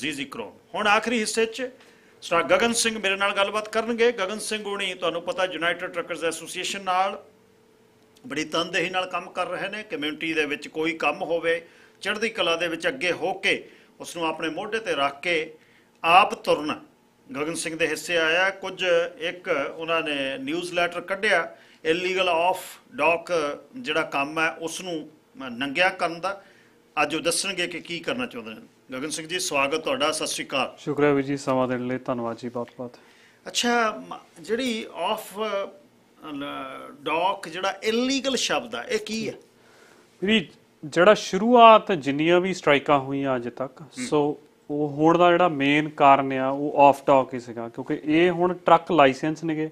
ਜ਼ੀਜ਼ੀ Chrome ਹੁਣ ਆਖਰੀ ਹਿੱਸੇ 'ਚ ਸਟਾਰ ਗਗਨ ਸਿੰਘ ਮੇਰੇ ਨਾਲ ਗੱਲਬਾਤ ਕਰਨਗੇ ਗਗਨ ਸਿੰਘ ਹੁਣੀ ਤੁਹਾਨੂੰ ਪਤਾ ਯੂਨਾਈਟਿਡ ਟਰੱਕਰਸ ਐਸੋਸੀਏਸ਼ਨ ਨਾਲ ਬੜੀ ਤਨਦੇਹੀ ਨਾਲ ਕੰਮ ਕਰ ਰਹੇ ਨੇ ਕਮਿਊਨਿਟੀ ਦੇ ਵਿੱਚ ਕੋਈ ਕੰਮ ਹੋਵੇ ਚੜ੍ਹਦੀ ਕਲਾ ਦੇ ਵਿੱਚ ਅੱਗੇ ਹੋ ਕੇ ਉਸ ਨੂੰ ਆਪਣੇ ਮੋਢੇ ਤੇ ਰੱਖ ਕੇ ਆਪ ਤੁਰਨ ਗਗਨ ਸਿੰਘ ਦੇ ਹਿੱਸੇ ਆਇਆ ਕੁਝ ਇੱਕ ਉਹਨਾਂ ਨੇ ਨਿਊਜ਼ਲੈਟਰ ਕੱਢਿਆ ਇਲੀਗਲ ਆਫ ਡਾਕ ਜਿਹੜਾ ਕੰਮ ਹੈ ਉਸ ਨੂੰ ਨੰਗਿਆ ਕਰਨ ਦਾ ਅੱਜ ਉਹ ਦੱਸਣਗੇ ਕਿ ਕੀ ਕਰਨਾ ਚਾਹੁੰਦੇ ਨੇ ਗਗਨ ਸਿੰਘ ਜੀ ਸਵਾਗਤ ਤੁਹਾਡਾ ਸਤਿ ਸ਼੍ਰੀ ਅਕਾਲ ਸ਼ੁਕਰੀਆ ਵੀ ਜੀ ਸਮਾਂ ਦੇਣ ਲਈ ਧੰਨਵਾਦ ਜੀ ਬਹੁਤ ਬਹੁਤ ਅੱਛਾ ਜਿਹੜੀ ਆਫ ਡਾਕ ਜਿਹੜਾ ਇਲੀਗਲ ਸ਼ਬਦ ਆ ਇਹ ਕੀ ਹੈ ਵੀ ਜਿਹੜਾ ਸ਼ੁਰੂਆਤ ਜਿੰਨੀਆਂ ਵੀ ਸਟ੍ਰਾਈਕਾਂ ਹੋਈਆਂ ਅੱਜ ਤੱਕ ਸੋ ਉਹ ਹੋਣ ਦਾ ਜਿਹੜਾ ਮੇਨ ਕਾਰਨ ਆ ਉਹ ਆਫ ਟਾਕ ਹੀ ਸੀਗਾ ਕਿਉਂਕਿ ਇਹ ਹੁਣ ਟਰੱਕ ਲਾਇਸੈਂਸ ਨੇਗੇ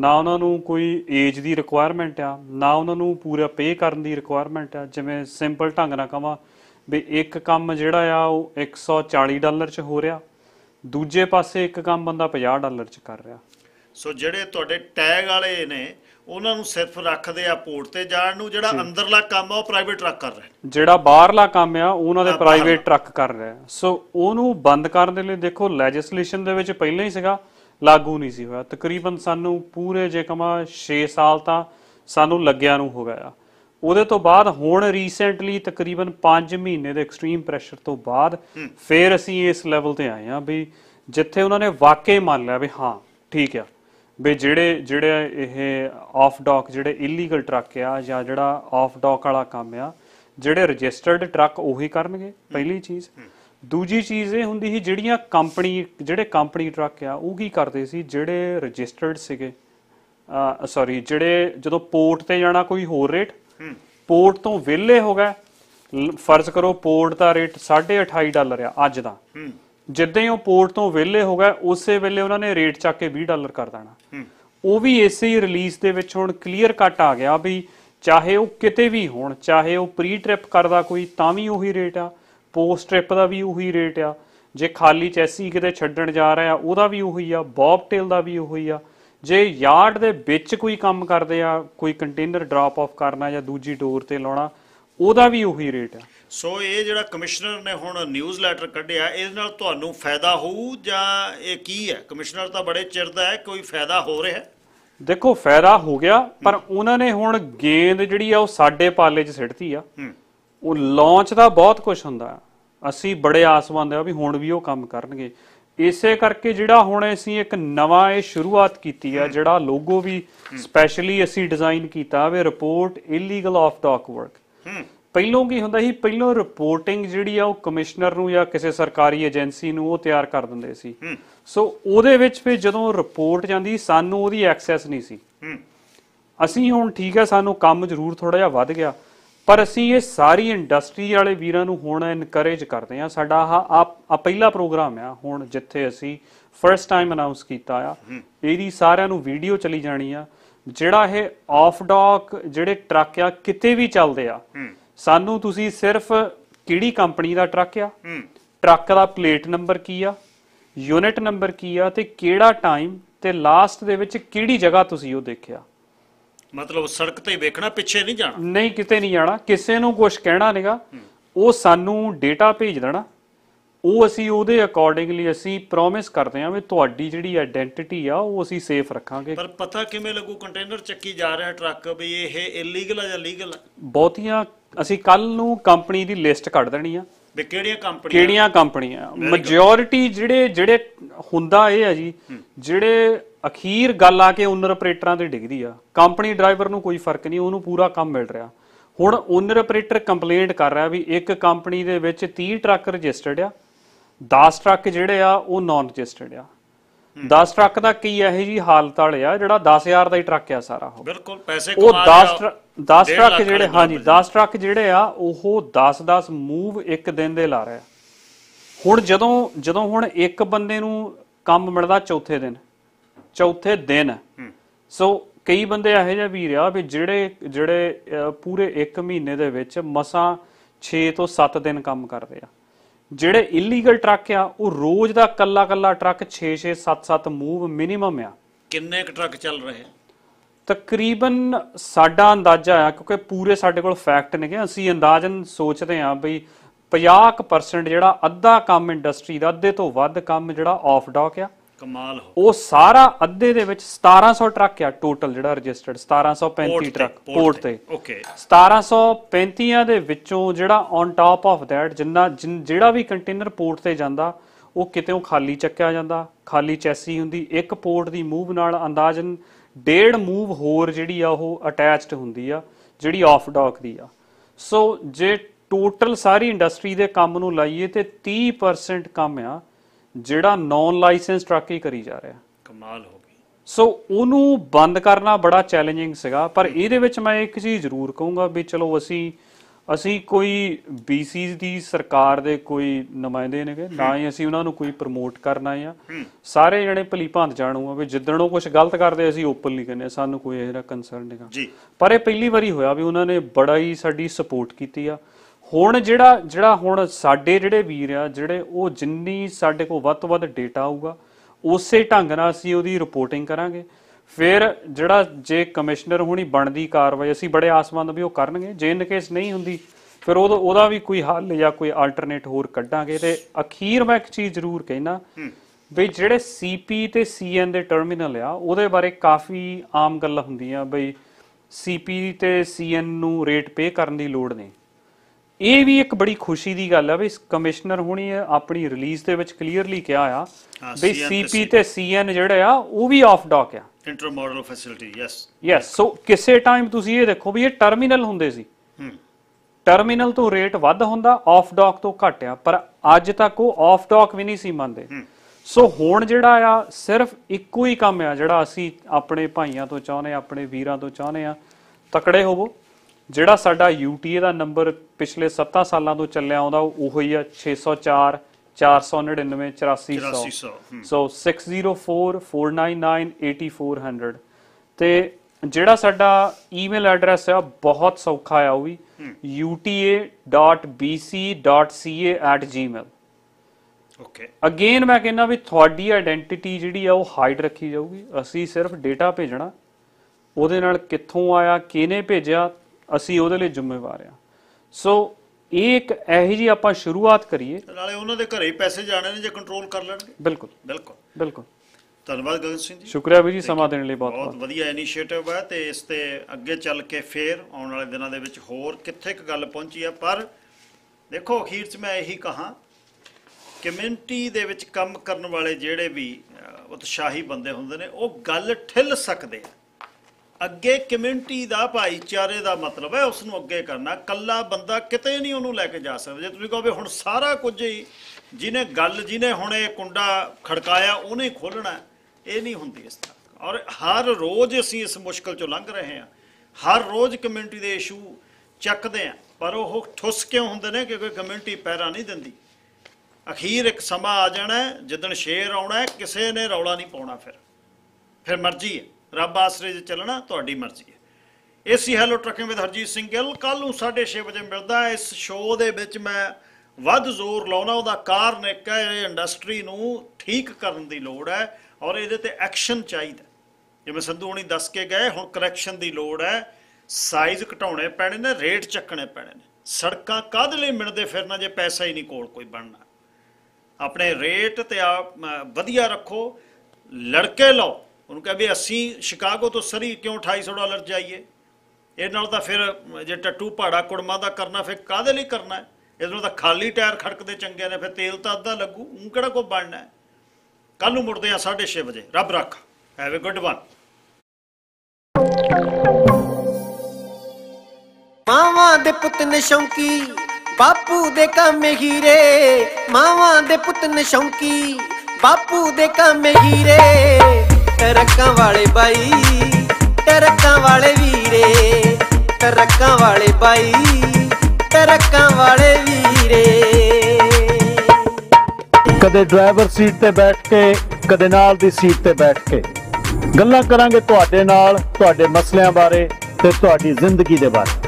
ਨਾ ਉਹਨਾਂ ਨੂੰ ਕੋਈ ਏਜ ਦੀ ਰਿਕੁਆਇਰਮੈਂਟ ਆ ਨਾ ਉਹਨਾਂ ਨੂੰ ਪੂਰਾ ਪੇ ਕਰਨ ਦੀ ਰਿਕੁਆਇਰਮੈਂਟ ਆ ਜਿਵੇਂ ਸਿੰਪਲ ਢੰਗ ਨਾਲ ਕਹਾਂ ਵੀ ਇੱਕ ਕੰਮ ਜਿਹੜਾ ਆ ਉਹ 140 ਡਾਲਰ 'ਚ ਹੋ ਰਿਹਾ ਦੂਜੇ ਪਾਸੇ ਇੱਕ ਕੰਮ ਬੰਦਾ 50 ਡਾਲਰ 'ਚ ਕਰ ਰਿਹਾ ਸੋ ਜਿਹੜੇ ਤੁਹਾਡੇ ਟੈਗ ਵਾਲੇ ਨੇ ਉਹਨਾਂ ਨੂੰ ਸਿਰਫ ਰੱਖਦੇ ਆ ਪੋਰਟ ਤੇ ਜਾਣ ਨੂੰ ਜਿਹੜਾ ਅੰਦਰਲਾ ਕੰਮ ਆ ਉਹ ਪ੍ਰਾਈਵੇਟ ਟਰੱਕ ਕਰ ਰਿਹਾ ਜਿਹੜਾ ਬਾਹਰਲਾ ਕੰਮ ਆ ਉਹਨਾਂ ਦੇ ਪ੍ਰਾਈਵੇਟ ਟਰੱਕ ਕਰ ਰਿਹਾ ਸੋ ਉਹਨੂੰ ਬੰਦ ਕਰਨ ਦੇ ਲਈ ਦੇਖੋ ਲੈਜਿਸਲੇਸ਼ਨ ਦੇ ਵਿੱਚ ਪਹਿਲਾਂ ਹੀ ਸੀਗਾ ਲਾਗੂ ਨਹੀਂ ਸੀ ਹੋਇਆ ਤਕਰੀਬਨ ਸਾਨੂੰ ਪੂਰੇ ਜੇ ਕਮਾ 6 ਸਾਲ ਤਾਂ ਸਾਨੂੰ ਲੱਗਿਆ ਨੂੰ ਹੋ ਗਿਆ ਉਹਦੇ ਤੋਂ ਬਾਅਦ ਹੁਣ ਰੀਸੈਂਟਲੀ ਤਕਰੀਬਨ 5 ਮਹੀਨੇ ਦੇ ਐਕਸਟ੍ਰੀਮ ਪ੍ਰੈਸ਼ਰ ਤੋਂ ਬਾਅਦ ਫੇਰ ਅਸੀਂ ਇਸ ਲੈਵਲ ਤੇ ਆਏ ਆ ਵੀ ਜਿੱਥੇ ਉਹਨਾਂ ਨੇ ਵਾਕਈ ਮੰਨ ਲਿਆ ਵੀ ਹਾਂ ਠੀਕ ਆ ਵੀ ਜਿਹੜੇ ਜਿਹੜੇ ਇਹ ਆਫ ਡਾਕ ਜਿਹੜੇ ਇਲੀਗਲ ਟਰੱਕ ਆ ਜਾਂ ਜਿਹੜਾ ਆਫ ਡਾਕ ਵਾਲਾ ਕੰਮ ਆ ਜਿਹੜੇ ਰਜਿਸਟਰਡ ਟਰੱਕ ਉਹੀ ਕਰਨਗੇ ਪਹਿਲੀ ਚੀਜ਼ ਦੂਜੀ ਚੀਜ਼ ਇਹ ਹੁੰਦੀ ਸੀ ਜਿਹੜੀਆਂ ਕੰਪਨੀ ਜਿਹੜੇ ਕੰਪਨੀ ਟਰੱਕ ਆ ਉਹ ਕੀ ਕਰਦੇ ਸੀ ਜਿਹੜੇ ਰਜਿਸਟਰਡ ਸੀਗੇ ਸੌਰੀ ਜਿਹੜੇ ਜਦੋਂ ਪੋਰਟ ਤੇ ਜਾਣਾ ਕੋਈ ਹੋਰ ਰੇਟ ਪੋਰਟ ਤੋਂ ਵਿਲੇ ਹੋ ਗਿਆ ਫਰਜ਼ ਕਰੋ ਪੋਰਟ ਦਾ ਰੇਟ 28.5 ਡਾਲਰ ਆ ਅੱਜ ਦਾ ਜਿੱਦਾਂ ਹੀ ਉਹ ਪੋਰਟ ਤੋਂ ਵਿਲੇ ਹੋ ਗਿਆ ਉਸੇ ਵੇਲੇ ਉਹਨਾਂ ਨੇ ਰੇਟ ਚੱਕ ਕੇ 20 ਡਾਲਰ ਕਰ ਦੇਣਾ ਉਹ ਵੀ ਇਸੇ ਹੀ ਰਿਲੀਜ਼ ਦੇ ਵਿੱਚ ਹੁਣ ਕਲੀਅਰ ਕੱਟ ਆ ਗਿਆ ਵੀ ਚਾਹੇ ਉਹ ਕਿਤੇ ਵੀ ਹੋਣ ਚਾਹੇ ਉਹ ਪ੍ਰੀ ਟ੍ਰਿਪ ਕਰਦਾ ਕੋਈ ਤਾਂ ਵੀ ਉਹੀ ਰੇਟ ਆ ਪੋਸਟ ਟ੍ਰਿਪ ਦਾ ਵੀ ਉਹੀ ਰੇਟ ਆ ਜੇ ਖਾਲੀ ਚੈਸੀ ਕਿਤੇ ਛੱਡਣ ਜਾ ਰਿਹਾ ਉਹਦਾ ਵੀ ਉਹੀ ਆ ਬੌਬ ਟੇਲ ਦਾ ਵੀ ਉਹੀ ਆ ਜੇ ਯਾਰਡ ਦੇ ਵਿੱਚ ਕੋਈ ਕੰਮ ਕਰਦੇ ਆ ਕੋਈ ਕੰਟੇਨਰ ਡ੍ਰੌਪ ਆਫ ਕਰਨਾ ਜਾਂ ਦੂਜੀ ਡੋਰ ਤੇ ਲਾਉਣਾ ਉਹਦਾ ਵੀ ਉਹੀ ਰੇਟ ਆ ਸੋ ਇਹ ਜਿਹੜਾ ਕਮਿਸ਼ਨਰ ਨੇ ਹੁਣ ਨਿਊਜ਼ਲੈਟਰ ਕੱਢਿਆ ਇਹ ਨਾਲ ਤੁਹਾਨੂੰ ਫਾਇਦਾ ਹੋਊ ਜਾਂ ਇਹ ਕੀ ਹੈ ਕਮਿਸ਼ਨਰ ਤਾਂ ਬੜੇ ਚਿਰ ਦਾ ਹੈ ਕੋਈ ਫਾਇਦਾ ਹੋ ਰਿਹਾ ਹੈ ਦੇਖੋ ਫਾਇਦਾ ਹੋ ਗਿਆ ਪਰ ਉਹਨਾਂ ਨੇ ਹੁਣ ਗੇਂਦ ਜਿਹੜੀ ਆ ਉਹ ਸਾਡੇ ਪਾਲੇ 'ਚ ਸਿੱਟਦੀ ਆ ਉਹ ਲਾਂਚ ਦਾ ਬਹੁਤ ਕੁਝ ਹੁੰਦਾ ਅਸੀਂ ਬੜੇ ਆਸਵੰਦ ਆ ਵੀ ਹੁਣ ਵੀ ਉਹ ਕੰਮ ਕਰਨਗੇ ਇਸੇ ਕਰਕੇ ਜਿਹੜਾ ਹੁਣ ਅਸੀਂ ਇੱਕ ਨਵਾਂ ਇਹ ਸ਼ੁਰੂਆਤ ਕੀਤੀ ਆ ਜਿਹੜਾ ਲੋਗੋ ਵੀ ਸਪੈਸ਼ਲੀ ਅਸੀਂ ਡਿਜ਼ਾਈਨ ਕੀਤਾ ਵੇ report illegal off dock work ਪਹਿਲੋਂ ਕੀ ਹੁੰਦਾ ਸੀ ਪਹਿਲੋਂ ਰਿਪੋਰਟਿੰਗ ਜਿਹੜੀ ਆ ਉਹ ਕਮਿਸ਼ਨਰ ਨੂੰ ਜਾਂ ਕਿਸੇ ਸਰਕਾਰੀ ਏਜੰਸੀ ਨੂੰ ਉਹ ਤਿਆਰ ਕਰ ਦਿੰਦੇ ਸੀ ਸੋ ਉਹਦੇ ਵਿੱਚ ਫਿਰ ਜਦੋਂ ਰਿਪੋਰਟ ਜਾਂਦੀ ਸਾਨੂੰ ਉਹਦੀ ਐਕਸੈਸ ਨਹੀਂ ਸੀ ਅਸੀਂ ਹੁਣ ਠੀਕ ਹੈ ਸਾਨੂੰ ਕੰਮ ਜ਼ਰੂਰ ਥੋੜਾ ਜਿਹਾ ਵੱਧ ਗਿਆ ਪਰ ਅਸੀਂ ਇਹ ਸਾਰੀ ਇੰਡਸਟਰੀ ਵਾਲੇ ਵੀਰਾਂ ਨੂੰ ਹੁਣ ਇਨਕਰੇਜ ਕਰਦੇ ਆ ਸਾਡਾ ਆ ਆ ਪਹਿਲਾ ਪ੍ਰੋਗਰਾਮ ਆ ਹੁਣ ਜਿੱਥੇ ਅਸੀਂ ਫਰਸਟ ਟਾਈਮ ਅਨਾਉਂਸ ਕੀਤਾ ਆ ਇਹਦੀ ਸਾਰਿਆਂ ਨੂੰ ਵੀਡੀਓ ਚਲੀ ਜਾਣੀ ਆ ਜਿਹੜਾ ਇਹ ਆਫ ਡਾਕ ਜਿਹੜੇ ਟਰੱਕ ਆ ਕਿਤੇ ਵੀ ਚੱਲਦੇ ਆ ਸਾਨੂੰ ਤੁਸੀਂ ਸਿਰਫ ਕਿਹੜੀ ਕੰਪਨੀ ਦਾ ਟਰੱਕ ਆ ਟਰੱਕ ਦਾ ਪਲੇਟ ਨੰਬਰ ਕੀ ਆ ਯੂਨਿਟ ਨੰਬਰ ਕੀ ਆ ਤੇ ਕਿਹੜਾ ਟਾਈਮ ਤੇ ਲਾਸਟ ਦੇ ਵਿੱਚ ਕਿਹੜੀ ਜਗ੍ਹਾ ਤੁਸੀਂ ਉਹ ਦੇਖਿਆ ਮਤਲਬ ਸੜਕ ਤੇ ਵੇਖਣਾ ਪਿੱਛੇ ਨਹੀਂ ਜਾਣਾ ਨਹੀਂ ਕਿਤੇ ਨਹੀਂ ਜਾਣਾ ਕਿਸੇ ਨੂੰ ਕੁਝ ਕਹਿਣਾ ਨਹੀਂਗਾ ਉਹ ਸਾਨੂੰ ਡੇਟਾ ਭੇਜ ਦੇਣਾ ਉਹ ਅਸੀਂ ਉਹਦੇ ਅਕੋਰਡਿੰਗਲੀ ਅਸੀਂ ਪ੍ਰੋਮਿਸ ਕਰਦੇ ਹਾਂ ਵੀ ਤੁਹਾਡੀ ਜਿਹੜੀ ਆਇਡੈਂਟੀਟੀ ਆ ਉਹ ਅਸੀਂ ਸੇਫ ਰੱਖਾਂਗੇ ਪਰ ਪਤਾ ਕਿਵੇਂ ਲੱਗੂ ਕੰਟੇਨਰ ਚੱਕੀ ਜਾ ਰਿਹਾ ਟਰੱਕ ਵੀ ਇਹ ਇਲੀਗਲ ਆ ਜਾਂ ਲੀਗਲ ਆ ਬਹੁਤੀਆਂ ਅਸੀਂ ਕੱਲ ਨੂੰ ਕੰਪਨੀ ਦੀ ਲਿਸਟ ਕੱਢ ਦੇਣੀ ਆ ਵੀ ਕਿਹੜੀਆਂ ਕੰਪਨੀਆਂ ਕਿਹੜੀਆਂ ਕੰਪਨੀਆਂ ਮੈਜੋਰਿਟੀ ਜਿਹੜੇ ਜਿਹੜੇ ਹੁੰਦਾ ਇਹ ਹੈ ਜੀ ਜਿਹੜੇ ਅਖੀਰ ਗੱਲ ਆ ਕੇ ਓਨਰ ਆਪਰੇਟਰਾਂ ਤੇ ਡਿੱਗਦੀ ਆ ਕੰਪਨੀ ਡਰਾਈਵਰ ਨੂੰ ਕੋਈ ਫਰਕ ਨਹੀਂ ਉਹਨੂੰ ਪੂਰਾ ਕੰਮ ਮਿਲ ਰਿਹਾ ਹੁਣ ਓਨਰ ਆਪਰੇਟਰ ਕੰਪਲੇਂਟ ਕਰ ਰਿਹਾ ਵੀ ਇੱਕ ਕੰਪਨੀ ਦੇ ਵਿੱਚ 30 ਟਰੱਕ ਰਜਿਸਟਰਡ ਆ 10 ਟਰੱਕ ਜਿਹੜੇ ਆ ਉਹ ਨਾਨ ਰਜਿਸਟਰਡ ਆ 10 ਟਰੱਕ ਦਾ ਕੀ ਇਹ ਜੀ ਹਾਲਤ ਵਾਲਿਆ ਜਿਹੜਾ 10000 ਦਾ ਹੀ ਟਰੱਕ ਆ ਸਾਰਾ ਉਹ ਬਿਲਕੁਲ ਪੈਸੇ ਕਮਾ ਰਿਹਾ 10 ਟਰੱਕ ਜਿਹੜੇ ਹਾਂਜੀ 10 ਟਰੱਕ ਜਿਹੜੇ ਆ ਉਹ 10-10 ਮੂਵ ਇੱਕ ਦਿਨ ਦੇ ਲਾ ਰਿਹਾ ਹੁਣ ਜਦੋਂ ਜਦੋਂ ਹੁਣ ਇੱਕ ਬੰਦੇ ਨੂੰ ਕੰਮ ਮਿਲਦਾ ਚੌਥੇ ਦਿਨ ਚੌਥੇ ਦਿਨ ਸੋ ਕਈ ਬੰਦੇ ਇਹੋ ਜਿਹੇ ਵੀ ਰਿਹਾ ਵੀ ਜਿਹੜੇ ਜਿਹੜੇ ਪੂਰੇ 1 ਮਹੀਨੇ ਦੇ ਵਿੱਚ ਮਸਾਂ 6 ਤੋਂ 7 ਦਿਨ ਕੰਮ ਕਰਦੇ ਆ ਜਿਹੜੇ ਇਲੀਗਲ ਟਰੱਕ ਆ ਉਹ ਰੋਜ਼ ਦਾ ਕੱਲਾ ਕੱਲਾ ਟਰੱਕ 6 6 7 7 ਮੂਵ ਮਿਨੀਮਮ ਆ ਕਿੰਨੇ ਕ ਟਰੱਕ ਚੱਲ ਰਹੇ ਤਕਰੀਬਨ ਸਾਡਾ ਅੰਦਾਜ਼ਾ ਆ ਕਿਉਂਕਿ ਪੂਰੇ ਸਾਡੇ ਕੋਲ ਫੈਕਟ ਨਹੀਂ ਕਿ ਅਸੀਂ ਅੰਦਾਜ਼ਨ ਸੋਚਦੇ ਆ ਬਈ 50% ਜਿਹੜਾ ਅੱਧਾ ਕੰਮ ਇੰਡਸਟਰੀ ਦਾ ਅੱਧੇ ਤੋਂ ਵੱਧ ਕੰਮ ਜਿਹੜਾ ਆਫ ਡਾਕ ਆ ਕਮਾਲ ਹੋ ਉਹ ਸਾਰਾ ਅੱਧੇ ਦੇ ਵਿੱਚ 1700 ਟਰੱਕ ਆ ਟੋਟਲ ਜਿਹੜਾ ਰਜਿਸਟਰਡ 1735 ਟਰੱਕ ਪੋਰਟ ਤੇ ਓਕੇ 1735 ਆ ਦੇ ਵਿੱਚੋਂ ਜਿਹੜਾ ਔਨ ਟਾਪ ਆਫ ਥੈਟ ਜਿੰਨਾ ਜਿਹੜਾ ਵੀ ਕੰਟੇਨਰ ਪੋਰਟ ਤੇ ਜਾਂਦਾ ਉਹ ਕਿਤੇੋਂ ਖਾਲੀ ਚੱਕਿਆ ਜਾਂਦਾ ਖਾਲੀ ਚੈਸੀ ਹੁੰਦੀ ਇੱਕ ਪੋਰਟ ਦੀ ਮੂਵ ਨਾਲ ਅੰਦਾਜ਼ਨ ਡੇਢ ਮੂਵ ਹੋਰ ਜਿਹੜੀ ਆ ਉਹ ਅਟੈਚਡ ਹੁੰਦੀ ਆ ਜਿਹੜੀ ਆਫ ਡਾਕ ਦੀ ਆ ਸੋ ਜੇ ਟੋਟਲ ਸਾਰੀ ਇੰਡਸਟਰੀ ਦੇ ਕੰਮ ਨੂੰ ਲਾਈਏ ਤੇ 30% ਕੰਮ ਆ ਜਿਹੜਾ ਨਾਨ ਲਾਇਸੈਂਸ ਟਰੱਕ ਹੀ ਕਰੀ ਜਾ ਰਿਹਾ ਕਮਾਲ ਹੋ ਗਈ ਸੋ ਉਹਨੂੰ ਬੰਦ ਕਰਨਾ ਬੜਾ ਚੈਲੰਜਿੰਗ ਸੀਗਾ ਪਰ ਇਹਦੇ ਵਿੱਚ ਮੈਂ ਇੱਕ ਚੀਜ਼ ਜ਼ਰੂਰ ਕਹੂੰਗਾ ਵੀ ਚਲੋ ਅਸੀਂ ਅਸੀਂ ਕੋਈ ਬੀਸੀ ਦੀ ਸਰਕਾਰ ਦੇ ਕੋਈ ਨੁਮਾਇੰਦੇ ਨੇਗੇ ਨਾ ਹੀ ਅਸੀਂ ਉਹਨਾਂ ਨੂੰ ਕੋਈ ਪ੍ਰਮੋਟ ਕਰਨਾ ਆ ਸਾਰੇ ਜਣੇ ਭਲੀ ਭਾਂਤ ਜਾਣੂ ਆ ਵੀ ਜਿੱਦਣ ਉਹ ਕੁਝ ਗਲਤ ਕਰਦੇ ਅਸੀਂ ਓਪਨਲੀ ਕਹਿੰਦੇ ਸਾਨੂੰ ਕੋਈ ਇਹਦਾ ਕੰਸਰਨ ਨਹੀਂਗਾ ਪਰ ਇਹ ਪਹਿਲੀ ਵਾਰੀ ਹੋਇਆ ਵੀ ਉਹਨਾਂ ਨੇ ਬੜਾ ਹੀ ਸਾਡੀ ਸਪੋਰਟ ਕੀਤੀ ਆ ਹੁਣ ਜਿਹੜਾ ਜਿਹੜਾ ਹੁਣ ਸਾਡੇ ਜਿਹੜੇ ਵੀਰ ਆ ਜਿਹੜੇ ਉਹ ਜਿੰਨੀ ਸਾਡੇ ਕੋਲ ਵੱਧ ਤੋਂ ਵੱਧ ਡੇਟਾ ਆਊਗਾ ਉਸੇ ਢੰਗ ਨਾਲ ਅਸੀਂ ਉਹਦੀ ਰਿਪੋਰਟਿੰਗ ਕਰਾਂਗੇ ਫਿਰ ਜਿਹੜਾ ਜੇ ਕਮਿਸ਼ਨਰ ਹੁਣੀ ਬਣਦੀ ਕਾਰਵਾਈ ਅਸੀਂ ਬੜੇ ਆਸਮਾਨ ਵੀ ਉਹ ਕਰਨਗੇ ਜੇ ਇਨ ਕੇਸ ਨਹੀਂ ਹੁੰਦੀ ਫਿਰ ਉਹ ਉਹਦਾ ਵੀ ਕੋਈ ਹੱਲ ਜਾਂ ਕੋਈ ਆਲਟਰਨੇਟ ਹੋਰ ਕੱਢਾਂਗੇ ਤੇ ਅਖੀਰ ਮੈਂ ਇੱਕ ਚੀਜ਼ ਜ਼ਰੂਰ ਕਹਿਣਾ ਵੀ ਜਿਹੜੇ ਸੀਪੀ ਤੇ ਸੀਐਨ ਦੇ ਟਰਮੀਨਲ ਆ ਉਹਦੇ ਬਾਰੇ ਕਾਫੀ ਆਮ ਗੱਲਾਂ ਹੁੰਦੀਆਂ ਬਈ ਸੀਪੀ ਤੇ ਸੀਐਨ ਨੂੰ ਰੇਟ ਪੇ ਕਰਨ ਦੀ ਲੋੜ ਨਹੀਂ ਇਹ ਵੀ ਇੱਕ ਬੜੀ ਖੁਸ਼ੀ ਦੀ ਗੱਲ ਆ ਵੀ ਕਮਿਸ਼ਨਰ ਹੁਣੀ ਆਪਣੀ ਰਿਲੀਜ਼ ਦੇ ਵਿੱਚ ਕਲੀਅਰਲੀ ਕਿਹਾ ਆ ਵੀ ਸੀਪੀ ਤੇ ਸੀਐਨ ਜਿਹੜੇ ਆ ਉਹ ਵੀ ਆਫ ਡਾਕ ਆ intermodal facility yes yes so ਕਿਸੇ ਟਾਈਮ ਤੁਸੀਂ ਇਹ ਦੇਖੋ ਵੀ ਇਹ ਟਰਮੀਨਲ ਹੁੰਦੇ ਸੀ ਟਰਮੀਨਲ ਤੋਂ ਰੇਟ ਵੱਧ ਹੁੰਦਾ ਆਫ ਡਾਕ ਤੋਂ ਘਟਿਆ ਆ ਪਰ ਅੱਜ ਤੱਕ ਉਹ ਆਫ ਡਾਕ ਵੀ ਨਹੀਂ ਸੀ ਮੰਨਦੇ ਸੋ ਹੁਣ ਜਿਹੜਾ ਆ ਸਿਰਫ ਇੱਕੋ ਹੀ ਕੰਮ ਆ ਜਿਹੜਾ ਅਸੀਂ ਆਪਣੇ ਭਾਈਆਂ ਤੋਂ ਚਾਹੁੰਦੇ ਆ ਆਪਣੇ ਵੀਰਾਂ ਤੋਂ ਚਾਹੁੰਦੇ ਆ ਤਕੜੇ ਹੋਵੋ ਜਿਹੜਾ ਸਾਡਾ ਯੂਟੀਏ ਦਾ ਨੰਬਰ ਪਿਛਲੇ 7 ਸਾਲਾਂ ਤੋਂ ਚੱਲਿਆ ਆਉਂਦਾ ਉਹ ਹੀ ਆ 604 499 8400 ਸੋ 6044998400 ਤੇ ਜਿਹੜਾ ਸਾਡਾ ਈਮੇਲ ਐਡਰੈਸ ਆ ਬਹੁਤ ਸੌਖਾ ਆ ਉਹ ਵੀ uta.bc.ca@gmail ਓਕੇ ਅਗੇਨ ਮੈਂ ਕਹਿੰਦਾ ਵੀ ਤੁਹਾਡੀ ਆਇਡੈਂਟੀਟੀ ਜਿਹੜੀ ਆ ਉਹ ਹਾਈਡ ਰੱਖੀ ਜਾਊਗੀ ਅਸੀਂ ਸਿਰਫ ਡੇਟਾ ਭੇਜਣਾ ਉਹਦੇ ਨਾਲ ਕਿੱਥੋਂ ਆਇਆ ਕਿਹਨੇ ਭੇਜਿਆ ਅਸੀਂ ਉਹਦੇ ਲਈ ਜ਼ਿੰਮੇਵਾਰ ਆ ਸੋ ਇਹ ਇੱਕ ਇਹੋ ਜੀ ਆਪਾਂ ਸ਼ੁਰੂਆਤ ਕਰੀਏ ਨਾਲੇ ਉਹਨਾਂ ਦੇ ਘਰੇ ਪੈਸੇ ਜਾਣੇ ਨੇ ਜੇ ਕੰਟਰੋਲ ਕਰ ਲੈਣਗੇ ਬਿਲਕੁਲ ਬਿਲਕੁਲ ਬਿਲਕੁਲ ਧੰਨਵਾਦ ਗਗਨ ਸਿੰਘ ਜੀ ਸ਼ੁਕਰੀਆ ਵੀ ਜੀ ਸਮਾਂ ਦੇਣ ਲਈ ਬਹੁਤ ਬਹੁਤ ਵਧੀਆ ਇਨੀਸ਼ੀਏਟਿਵ ਹੈ ਤੇ ਇਸ ਤੇ ਅੱਗੇ ਚੱਲ ਕੇ ਫੇਰ ਆਉਣ ਵਾਲੇ ਦਿਨਾਂ ਦੇ ਵਿੱਚ ਹੋਰ ਕਿੱਥੇ ਇੱਕ ਗੱਲ ਪਹੁੰਚੀ ਆ ਪਰ ਦੇਖੋ ਅਖੀਰ 'ਚ ਮੈਂ ਇਹੀ ਕਹਾ ਕਮਿਊਨਿਟੀ ਦੇ ਵਿੱਚ ਕੰਮ ਕਰਨ ਵਾਲੇ ਜਿਹੜੇ ਵੀ ਉਤਸ਼ਾਹੀ ਬੰਦੇ ਹੁੰਦੇ ਨੇ ਉਹ ਗੱਲ ਠਿੱਲ ਸਕਦੇ ਆ ਅੱਗੇ ਕਮਿਊਨਿਟੀ ਦਾ ਭਾਈਚਾਰੇ ਦਾ ਮਤਲਬ ਹੈ ਉਸ ਨੂੰ ਅੱਗੇ ਕਰਨਾ ਕੱਲਾ ਬੰਦਾ ਕਿਤੇ ਨਹੀਂ ਉਹਨੂੰ ਲੈ ਕੇ ਜਾ ਸਕਦਾ ਜੇ ਤੁਸੀਂ ਕਹੋਗੇ ਹੁਣ ਸਾਰਾ ਕੁਝ ਹੀ ਜਿਹਨੇ ਗੱਲ ਜਿਹਨੇ ਹੁਣ ਇਹ ਕੁੰਡਾ ਖੜਕਾਇਆ ਉਹਨੇ ਖੋਲਣਾ ਇਹ ਨਹੀਂ ਹੁੰਦੀ ਇਸ ਤਰ੍ਹਾਂ ਔਰ ਹਰ ਰੋਜ਼ ਅਸੀਂ ਇਸ ਮੁਸ਼ਕਲ ਚੋਂ ਲੰਘ ਰਹੇ ਹਾਂ ਹਰ ਰੋਜ਼ ਕਮਿਊਨਿਟੀ ਦੇ ਇਸ਼ੂ ਚੱਕਦੇ ਆ ਪਰ ਉਹ ਠੁੱਸ ਕਿਉਂ ਹੁੰਦੇ ਨੇ ਕਿਉਂਕਿ ਕਮਿਊਨਿਟੀ ਪੈਰਾ ਨਹੀਂ ਦਿੰਦੀ ਅਖੀਰ ਇੱਕ ਸਮਾਂ ਆ ਜਾਣਾ ਜਦੋਂ ਸ਼ੇਰ ਆਉਣਾ ਕਿਸੇ ਨੇ ਰੌਲਾ ਨਹੀਂ ਪਾਉਣਾ ਫਿਰ ਫਿਰ ਮਰਜ਼ੀ ਹੈ ਰੱਬ ਆਸਰੇ 'ਚ ਚੱਲਣਾ ਤੁਹਾਡੀ ਮਰਜ਼ੀ ਹੈ ਇਹ ਸੀ hello trucking with Harjeet Singh Gill ਕੱਲ ਨੂੰ 6:30 ਵਜੇ ਮਿਲਦਾ ਇਸ ਸ਼ੋਅ ਦੇ ਵਿੱਚ ਮੈਂ ਵੱਧ ਜ਼ੋਰ ਲਾਉਣਾ ਉਹਦਾ ਕਾਰਨ ਇੱਕ ਹੈ ਇਹ ਇੰਡਸਟਰੀ ਨੂੰ ਠੀਕ ਕਰਨ ਦੀ ਲੋੜ ਹੈ ਔਰ ਇਹਦੇ ਤੇ ਐਕਸ਼ਨ ਚਾਹੀਦਾ ਜਿਵੇਂ ਸੰਧੂ ਹੁਣੀ ਦੱਸ ਕੇ ਗਏ ਹੁਣ ਕਰੈਕਸ਼ਨ ਦੀ ਲੋੜ ਹੈ ਸਾਈਜ਼ ਘਟਾਉਣੇ ਪੈਣੇ ਨੇ ਰੇਟ ਚੱਕਣੇ ਪੈਣੇ ਨੇ ਸੜਕਾਂ ਕਾਦ ਲਈ ਮਿਲਦੇ ਫਿਰਨਾ ਜੇ ਪੈਸਾ ਹੀ ਨਹੀਂ ਕੋਲ ਕੋਈ ਬਣਨਾ ਆਪਣੇ ਰੇਟ ਤੇ ਆ ਵਧੀਆ ਰੱਖੋ ਲੜਕੇ ਲਓ ਉਹਨੂੰ ਕਹੇ ਵੀ ਅਸੀਂ ਸ਼ਿਕਾਗੋ ਤੋਂ ਸਰੀ ਕਿਉਂ 2800 ਡਾਲਰ ਜਾਈਏ ਇਹ ਨਾਲ ਤਾਂ ਫਿਰ ਜੇ ਟੱਟੂ ਪਹਾੜਾ ਕੁੜਮਾ ਦਾ ਕਰਨਾ ਫਿਰ ਕਾਦੇ ਲਈ ਕਰਨਾ ਹੈ ਇਸ ਨੂੰ ਤਾਂ ਖਾਲੀ ਟਾਇਰ ਖੜਕਦੇ ਚੰਗੇ ਨੇ ਫਿਰ ਤੇਲ ਤਾਂ ਅੱਧਾ ਲੱਗੂ ਉਹ ਕਿਹੜਾ ਕੋ ਬਣਨਾ ਹੈ ਕੱਲ ਨੂੰ ਮੁੜਦੇ ਆ 6:30 ਵਜੇ ਰੱਬ ਰੱਖ ਹੈਵ ਅ ਗੁੱਡ ਵਨ ਮਾਵਾਂ ਦੇ ਪੁੱਤ ਨੇ ਸ਼ੌਂਕੀ ਬਾਪੂ ਦੇ ਕੰਮ ਹੀਰੇ ਮਾਵਾਂ ਦੇ ਪੁੱਤ ਨੇ ਸ਼ੌਂਕੀ ਬਾਪੂ ਦੇ ਕੰਮ ਹੀਰੇ ਟਰੱਕਾਂ ਵਾਲੇ ਬਾਈ ਟਰੱਕਾਂ ਵਾਲੇ ਵੀਰੇ ਟਰੱਕਾਂ ਵਾਲੇ ਬਾਈ ਟਰੱਕਾਂ ਵਾਲੇ ਵੀਰੇ ਕਦੇ ਡਰਾਈਵਰ ਸੀਟ ਤੇ ਬੈਠ ਕੇ ਕਦੇ ਨਾਲ ਦੀ ਸੀਟ ਤੇ ਬੈਠ ਕੇ ਗੱਲਾਂ ਕਰਾਂਗੇ ਤੁਹਾਡੇ ਨਾਲ ਤੁਹਾਡੇ ਮਸਲਿਆਂ ਬਾਰੇ ਤੇ ਤੁਹਾਡੀ ਜ਼ਿੰਦਗੀ ਦੇ ਬਾਰੇ